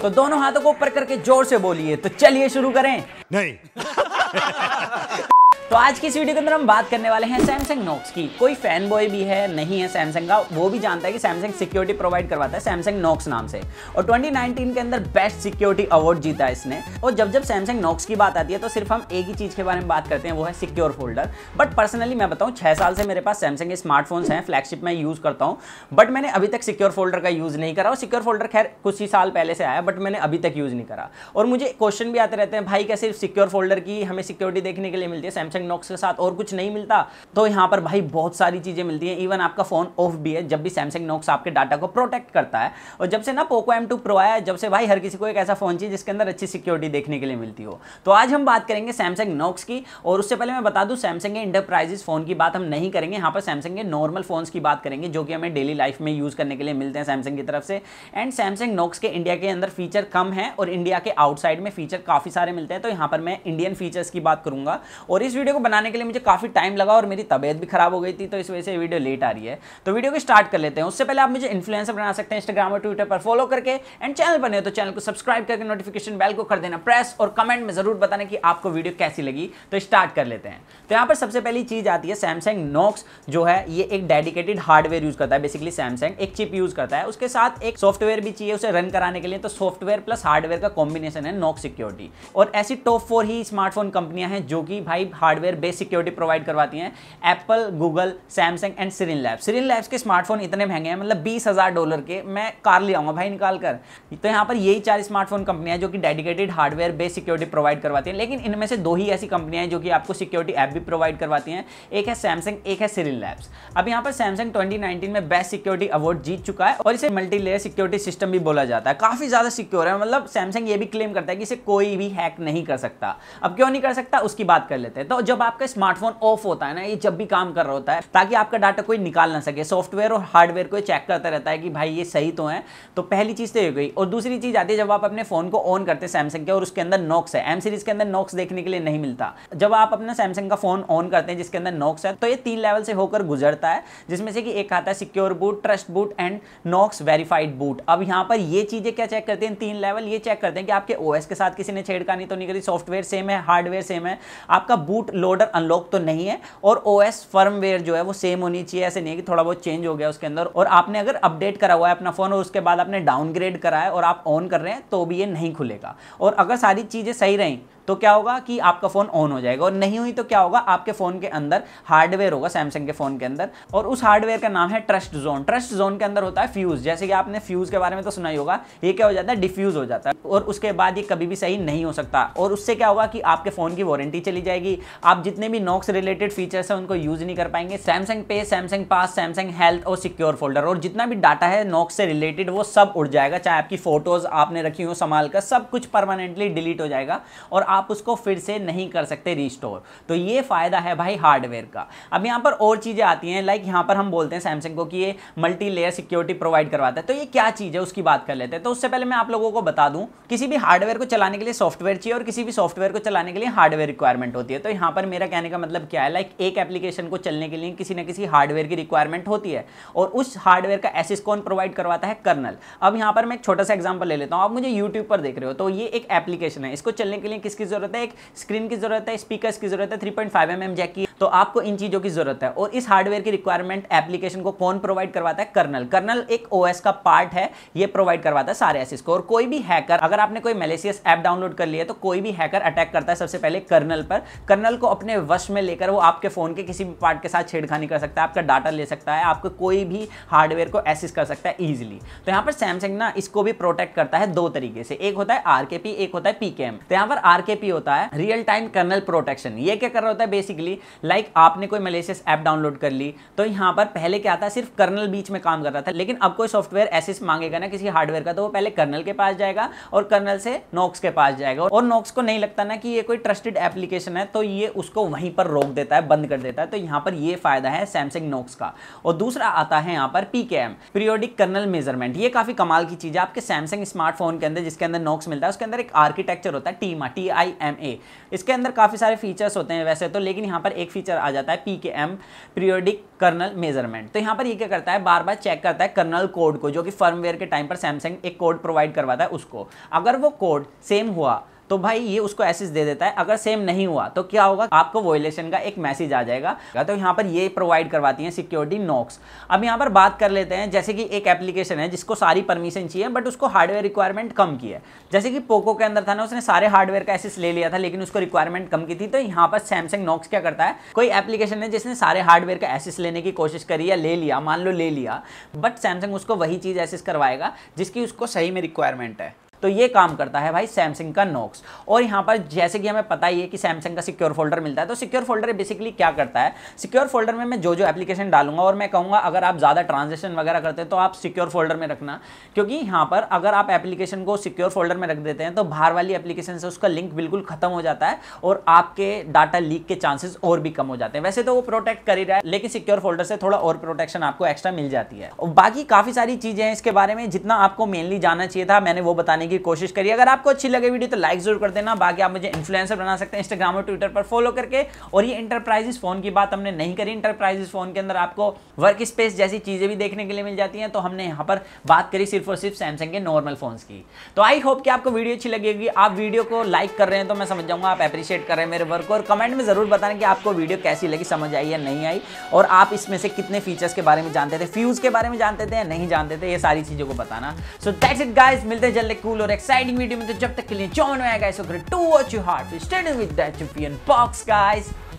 तो दोनों हाथों को ऊपर करके जोर से बोलिए तो चलिए शुरू करें नहीं तो आज की इस वीडियो के अंदर हम बात करने वाले हैं सैमसंग नोक्स की कोई फैन बॉय भी है नहीं है सैमसंग का वो भी जानता है कि सैमसंग सिक्योरिटी प्रोवाइड करवाता है सैमसंग नोक्स नाम से और 2019 के अंदर बेस्ट सिक्योरिटी अवार्ड जीता है इसने और जब जब सैमसंग नोक्स की बात आती है तो सिर्फ हम एक ही चीज़ के बारे में बात करते हैं वो है सिक्योर फोल्डर बट पर्सनली मैं बताऊँ छह साल से मेरे पास सैमसंग के स्मार्टफोन्स हैं फ्लैगशिप में यूज़ करता हूँ बट मैंने अभी तक सिक्योर फोल्डर का यूज़ नहीं करा और सिक्योर फोल्डर खैर कुछ ही साल पहले से आया बट मैंने अभी तक यूज़ नहीं करा और मुझे क्वेश्चन भी आते रहते हैं भाई क्या सिर्फ सिक्योर फोल्डर की हमें सिक्योरिटी देखने के लिए मिलती है सैमसंग सैमसंग नोक्स के साथ और कुछ नहीं मिलता तो यहाँ पर भाई बहुत सारी चीज़ें मिलती हैं इवन आपका फ़ोन ऑफ भी है जब भी सैमसंग नोक्स आपके डाटा को प्रोटेक्ट करता है और जब से ना पोको एम टू आया जब से भाई हर किसी को एक ऐसा फ़ोन चाहिए जिसके अंदर अच्छी सिक्योरिटी देखने के लिए मिलती हो तो आज हम बात करेंगे सैमसंग नोक्स की और उससे पहले मैं बता दूँ सैमसंग के इंटरप्राइजेस फ़ोन की बात हम नहीं करेंगे यहाँ पर सैमसंग के नॉर्मल फ़ोन्स की बात करेंगे जो कि हमें डेली लाइफ में यूज़ करने के लिए मिलते हैं सैमसंग की तरफ से एंड सैमसंग नोक्स के इंडिया के अंदर फीचर कम है और इंडिया के आउटसाइड में फीचर काफ़ी सारे मिलते हैं तो यहाँ पर मैं इंडियन फीचर्स की बात करूँगा और इस वीडियो वीडियो को बनाने के लिए मुझे काफ़ी टाइम लगा और मेरी तबियत भी खराब हो गई थी तो इस वजह से वीडियो लेट आ रही है तो वीडियो को स्टार्ट कर लेते हैं उससे पहले आप मुझे इन्फ्लुएंसर बना सकते हैं इंस्टाग्राम और ट्विटर पर फॉलो करके एंड चैनल बने तो चैनल को सब्सक्राइब करके नोटिफिकेशन बेल को कर देना प्रेस और कमेंट में जरूर बताना कि आपको वीडियो कैसी लगी तो स्टार्ट कर लेते हैं तो यहाँ पर सबसे पहली चीज़ आती है सैमसंग नोक्स जो है ये एक डेडिकेटेड हार्डवेयर यूज़ करता है बेसिकली सैमसंग एक चिप यूज़ करता है उसके साथ एक सॉफ्टवेयर भी चाहिए उसे रन कराने के लिए तो सॉफ्टवेयर प्लस हार्डवेयर का कॉम्बिनेशन है नोक सिक्योरिटी और ऐसी टॉप फोर ही स्मार्टफोन कंपनियां हैं जो कि भाई hard hardware base security provide करवाती हैं Apple Google Samsung and Sirin lab Sirin labs के स्मार्टफोन इतने महंगे हैं मतलब बीस हज़ार डॉलर के मैं कार ले आऊँगा भाई निकाल कर तो यहाँ पर यही चार स्मार्टफोन कंपनियाँ जो कि dedicated hardware base security provide करवाती हैं लेकिन इनमें से दो ही ऐसी कंपनियाँ हैं जो कि आपको सिक्योरिटी ऐप भी प्रोवाइड करवाती हैं एक है सैमसंग एक है सिरिन लैब्स अब यहाँ पर सैमसंग ट्वेंटी में बेस्ट सिक्योरिटी अवार्ड जीत चुका है और इसे मल्टी लेयर सिक्योरिटी सिस्टम भी बोला जाता है काफ़ी ज़्यादा सिक्योर है मतलब सैमसंग ये भी क्लेम करता है कि इसे कोई भी हैक नहीं कर सकता अब क्यों नहीं कर सकता उसकी बात कर लेते हैं तो जब आपका स्मार्टफोन ऑफ होता है ना ये जब भी काम कर रहा होता है ताकि आपका डाटा कोई निकाल ना सके सॉफ्टवेयर और हार्डवेयर को चेक करता रहता है कि भाई ये सही तो है तो पहली चीज़ तो ये गई और दूसरी चीज़ आती है जब आप अपने फ़ोन को ऑन करते हैं सैमसंग के और उसके अंदर नॉक्स है एम सीरीज़ के अंदर नॉक्स देखने के लिए नहीं मिलता जब आप अपना सैमसंग का फ़ोन ऑन करते हैं जिसके अंदर नॉक्स है तो ये तीन लेवल से होकर गुजरता है जिसमें से कि एक आता है secure boot trust boot and Knox verified boot अब यहाँ पर ये चीज़ें क्या चेक करते हैं तीन लेवल ये चेक करते हैं कि आपके ओएस के साथ किसी ने छेड़खानी तो नहीं करी सॉफ्टवेयर सेम है हार्डवेयर सेम है आपका बूट लोडर अनलॉक तो नहीं है और ओ एस फर्मवेयर जो है वो सेम होनी चाहिए ऐसे नहीं है कि थोड़ा बहुत चेंज हो गया उसके अंदर और आपने अगर अपडेट करा हुआ है अपना फ़ोन और उसके बाद आपने डाउनग्रेड करा है और आप ऑन कर रहे हैं तो भी ये नहीं खुलेगा और अगर सारी चीज़ें सही रहें तो क्या होगा कि आपका फ़ोन ऑन हो जाएगा और नहीं हुई तो क्या होगा आपके फ़ोन के अंदर हार्डवेयर होगा सैमसंग के फ़ोन के अंदर और उस हार्डवेयर का नाम है ट्रस्ट जोन ट्रस्ट जोन के अंदर होता है फ्यूज़ जैसे कि आपने फ्यूज़ के बारे में तो सुना ही होगा ये क्या हो जाता है डिफ्यूज़ हो जाता है और उसके बाद ये कभी भी सही नहीं हो सकता और उससे क्या होगा कि आपके फ़ोन की वारंटी चली जाएगी आप जितने भी नॉक्स रिलेटेड फीचर्स हैं उनको यूज़ नहीं कर पाएंगे Samsung Pay Samsung Pass Samsung Health और सिक्योर फोल्डर और जितना भी डाटा है नॉक्स से रिलेटेड वो सब उड़ जाएगा चाहे आपकी फ़ोटोज़ आपने रखी हो संभाल कर सब कुछ परमानेंटली डिलीट हो जाएगा और आप उसको फिर से नहीं कर सकते रिस्टोर तो ये फ़ायदा है भाई हार्डवेयर का अब यहाँ पर और चीज़ें आती हैं लाइक यहाँ पर हम बोलते हैं सैमसंग को कि ये मल्टी लेयर सिक्योरिटी प्रोवाइड करवाता है तो ये क्या चीज़ है उसकी बात कर लेते हैं तो उससे पहले मैं आप लोगों को बता दूं किसी भी हार्डवेयर को चलाने के लिए सॉफ्टवेयर चाहिए और किसी भी सॉफ्टवेयर को चलाने के लिए हार्डवेयर रिक्वायरमेंट होती है तो यहाँ पर मेरा कहने का मतलब क्या है लाइक एक एप्लीकेशन को चलने के लिए किसी न किसी हार्डवेयर की रिक्वायरमेंट होती है और उस हार्डवेयर का एसिस कौन प्रोवाइड करवाता है कर्नल अब यहाँ पर मैं एक छोटा सा एग्जाम्पल ले लेता हूँ आप मुझे यूट्यूब पर देख रहे हो तो ये एक एप्लीकेशन है इसको चलने के लिए किस किस की ज़रूरत है एक स्क्रीन की ज़रूरत है स्पीकर्स की ज़रूरत है three point five M M jack की तो आपको इन चीज़ों की ज़रूरत है और इस हार्डवेयर की रिक्वायरमेंट एप्लीकेशन को कौन प्रोवाइड करवाता है कर्नल कर्नल एक ओ का पार्ट है ये प्रोवाइड करवाता है सारे एसिस को और कोई भी हैकर अगर आपने कोई मेलेसियस ऐप डाउनलोड कर लिया तो कोई भी हैकर अटैक करता है सबसे पहले कर्नल पर कर्नल को अपने वश में लेकर वो आपके फ़ोन के किसी भी पार्ट के साथ छेड़खानी कर सकता है आपका डाटा ले सकता है आपको कोई भी हार्डवेयर को एसिस कर सकता है ईजिली तो यहाँ पर सैमसंग ना इसको भी प्रोटेक्ट करता है दो तरीके से एक होता है आर एक होता है पी तो यहाँ पर आरके टीएपी होता है रियल टाइम कर्नल प्रोटेक्शन ये क्या कर रहा होता है बेसिकली लाइक like आपने कोई मलेशियस ऐप डाउनलोड कर ली तो यहाँ पर पहले क्या था सिर्फ कर्नल बीच में काम कर रहा था लेकिन अब कोई सॉफ्टवेयर ऐसे मांगेगा ना किसी हार्डवेयर का तो वो पहले कर्नल के पास जाएगा और कर्नल से नोक्स के पास जाएगा और नोक्स को नहीं लगता ना कि ये कोई ट्रस्टेड एप्लीकेशन है तो ये उसको वहीं पर रोक देता है बंद कर देता है तो यहाँ पर ये फायदा है सैमसंग नोक्स का और दूसरा आता है यहाँ पर पीकेएम पीरियोडिक कर्नल मेजरमेंट ये काफी कमाल की चीज है आपके सैमसंग स्मार्टफोन के अंदर जिसके अंदर नोक्स मिलता है उसके अंदर एक आर्किटेक्चर होता है टीमा T I I M A इसके अंदर काफ़ी सारे फीचर्स होते हैं वैसे तो लेकिन यहाँ पर एक फीचर आ जाता है पी के एम पीरियोडिक कर्नल मेजरमेंट तो यहाँ पर ये क्या करता है बार बार चेक करता है कर्नल कोड को जो कि फर्मवेयर के टाइम पर सैमसंग एक कोड प्रोवाइड करवाता है उसको अगर वो कोड सेम हुआ तो भाई ये उसको एसिस दे देता है अगर सेम नहीं हुआ तो क्या होगा आपको वोलेशन का एक मैसेज आ जाएगा तो यहाँ पर ये प्रोवाइड करवाती है सिक्योरिटी नॉक्स अब यहाँ पर बात कर लेते हैं जैसे कि एक एप्लीकेशन है जिसको सारी परमिशन चाहिए बट उसको हार्डवेयर रिक्वायरमेंट कम की है जैसे कि पोको के अंदर था ना उसने सारे हार्डवेयर का एसिस ले लिया था लेकिन उसको रिक्वायरमेंट कम की थी तो यहाँ पर सैमसंग नॉक्स क्या करता है कोई एप्लीकेशन है जिसने सारे हार्डवेयर का एसिस लेने की कोशिश करी या ले लिया मान लो ले लिया बट सैमसंग उसको वही चीज़ एसिस करवाएगा जिसकी उसको सही में रिक्वायरमेंट है तो ये काम करता है भाई सैमसंग का नोक्स और यहाँ पर जैसे कि हमें पता ही है कि सैमसंग का सिक्योर फोल्डर मिलता है तो सिक्योर फोल्डर बेसिकली क्या करता है सिक्योर फोल्डर में मैं जो जो एप्लीकेशन डालूंगा और मैं कहूँगा अगर आप ज़्यादा ट्रांजेक्शन वगैरह करते हैं तो आप सिक्योर फोल्डर में रखना क्योंकि यहाँ पर अगर आप एप्लीकेशन को सिक्योर फोल्डर में रख देते हैं तो बाहर वाली एप्लीकेशन से उसका लिंक बिल्कुल खत्म हो जाता है और आपके डाटा लीक के चांसेस और भी कम हो जाते हैं वैसे तो वो प्रोटेक्ट कर ही रहा है लेकिन सिक्योर फोल्डर से थोड़ा और प्रोटेक्शन आपको एक्स्ट्रा मिल जाती है और बाकी काफ़ी सारी चीज़ें हैं इसके बारे में जितना आपको मेनली जाना चाहिए था मैंने वो बताने बनाने की कोशिश करिए अगर आपको अच्छी लगे वीडियो तो लाइक जरूर कर देना बाकी आप मुझे इन्फ्लुएंसर बना सकते हैं इंस्टाग्राम और ट्विटर पर फॉलो करके और ये इंटरप्राइजेस फोन की बात हमने नहीं करी इंटरप्राइजेस फोन के अंदर आपको वर्क स्पेस जैसी चीज़ें भी देखने के लिए मिल जाती हैं तो हमने यहाँ पर बात करी सिर्फ और सिर्फ सैमसंग के नॉर्मल फोन की तो आई होप कि आपको वीडियो अच्छी लगेगी आप वीडियो को लाइक कर रहे हैं तो मैं समझ जाऊंगा आप अप्रिशिएट कर रहे हैं मेरे वर्क को और कमेंट में ज़रूर बताना कि आपको वीडियो कैसी लगी समझ आई या नहीं आई और आप इसमें से कितने फीचर्स के बारे में जानते थे फ्यूज़ के बारे में जानते थे या नहीं जानते थे ये सारी चीज़ों को बताना सो दैट्स इट गाइज मिलते जल्दी कूल कूल और एक्साइटिंग वीडियो में तो जब तक के लिए चौन हो टू वॉच यू हार्ट फिर स्टेडिंग विद द गाइस